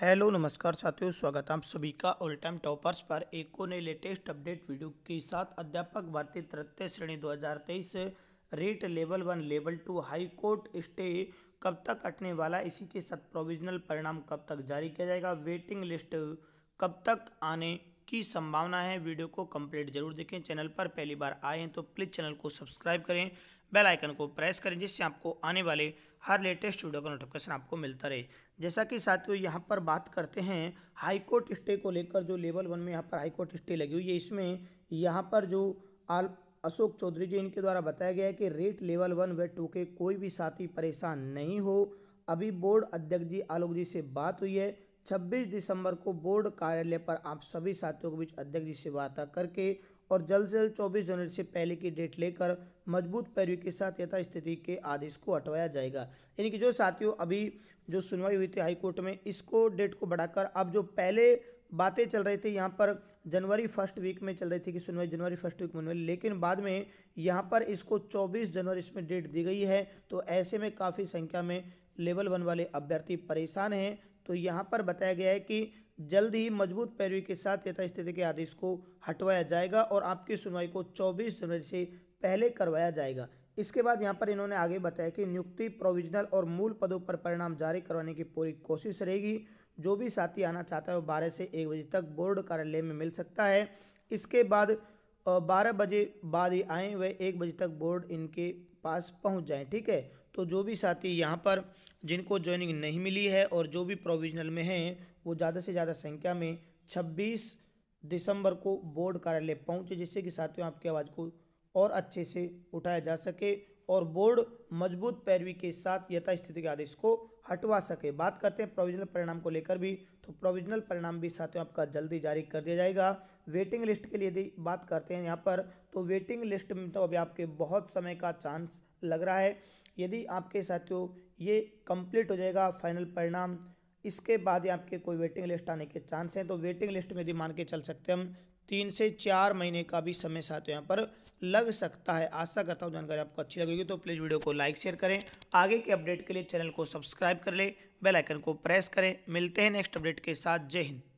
hello नमस्कार साथियों स्वागत है आप सभी का ऑल टाइम टॉपर्स पर एको ने लेटेस्ट अपडेट वीडियो के साथ अध्यापक भारतीय तृतीय श्रेणी 2023 rate level one level two high court stay कब तक अटने वाला इसी के साथ प्रोविजनल परिणाम कब तक जारी किया जाएगा वेटिंग लिस्ट कब तक आने की संभावना है वीडियो को कंप्लीट जरूर देखें चैनल पर पहली बार आए हैं तो प्लीज़ चैनल को सब्सक्राइब करें बेल आइकन को प्रेस करें जिससे आपको आने वाले हर लेटेस्ट वीडियो का नोटिफिकेशन आपको मिलता रहे जैसा कि साथियों यहाँ पर बात करते हैं हाईकोर्ट स्टे को लेकर जो लेवल वन में यहाँ पर हाईकोर्ट स्टे लगी हुई है इसमें यहाँ पर जो आल अशोक चौधरी जी इनके द्वारा बताया गया है कि रेट लेवल वन व टू के कोई भी साथी परेशान नहीं हो अभी बोर्ड अध्यक्ष जी आलोक जी से बात हुई है 26 दिसंबर को बोर्ड कार्यालय पर आप सभी साथियों के बीच अध्यक्ष जी से वार्ता करके और जल्द से जल्द चौबीस जनवरी से पहले की डेट लेकर मजबूत पैरवी के साथ यथास्थिति के आदेश को हटवाया जाएगा यानी कि जो साथियों अभी जो सुनवाई हुई थी हाईकोर्ट में इसको डेट को बढ़ाकर अब जो पहले बातें चल रही थी यहाँ पर जनवरी फर्स्ट वीक में चल रही थी कि सुनवाई जनवरी फर्स्ट वीक में लेकिन बाद में यहाँ पर इसको 24 जनवरी इसमें डेट दी गई है तो ऐसे में काफ़ी संख्या में लेवल वन वाले अभ्यर्थी परेशान हैं तो यहाँ पर बताया गया है कि जल्द ही मजबूत पैरवी के साथ यथास्थिति के आदेश को हटवाया जाएगा और आपकी सुनवाई को 24 जनवरी से पहले करवाया जाएगा इसके बाद यहाँ पर इन्होंने आगे बताया कि नियुक्ति प्रोविजनल और मूल पदों पर परिणाम जारी करवाने की पूरी कोशिश रहेगी जो भी साथी आना चाहता है वो बारह से एक बजे तक बोर्ड कार्यालय में मिल सकता है इसके बाद बारह बजे बाद ही आएँ वह एक बजे तक बोर्ड इनके पास पहुँच जाएँ ठीक है तो जो भी साथी यहाँ पर जिनको ज्वाइनिंग नहीं मिली है और जो भी प्रोविजनल में हैं वो ज़्यादा से ज़्यादा संख्या में छब्बीस दिसंबर को बोर्ड कार्यालय पहुँचे जिससे कि साथियों आपकी आवाज़ को और अच्छे से उठाया जा सके और बोर्ड मजबूत पैरवी के साथ यथास्थिति के आदेश को हटवा सके बात करते हैं प्रोविजनल परिणाम को लेकर भी तो प्रोविजनल परिणाम भी साथियों आपका जल्दी जारी कर दिया जाएगा वेटिंग लिस्ट के लिए यदि बात करते हैं यहाँ पर तो वेटिंग लिस्ट में तो अभी आपके बहुत समय का चांस लग रहा है यदि आपके साथियों ये कंप्लीट हो जाएगा फाइनल परिणाम इसके बाद ही आपके कोई वेटिंग लिस्ट आने के चांस हैं तो वेटिंग लिस्ट में यदि मान के चल सकते हम तीन से चार महीने का भी समय साथ यहाँ पर लग सकता है आशा करता हूँ जानकारी आपको अच्छी लगेगी तो प्लीज़ वीडियो को लाइक शेयर करें आगे के अपडेट के लिए चैनल को सब्सक्राइब कर लें बेलाइकन को प्रेस करें मिलते हैं नेक्स्ट अपडेट के साथ जय हिंद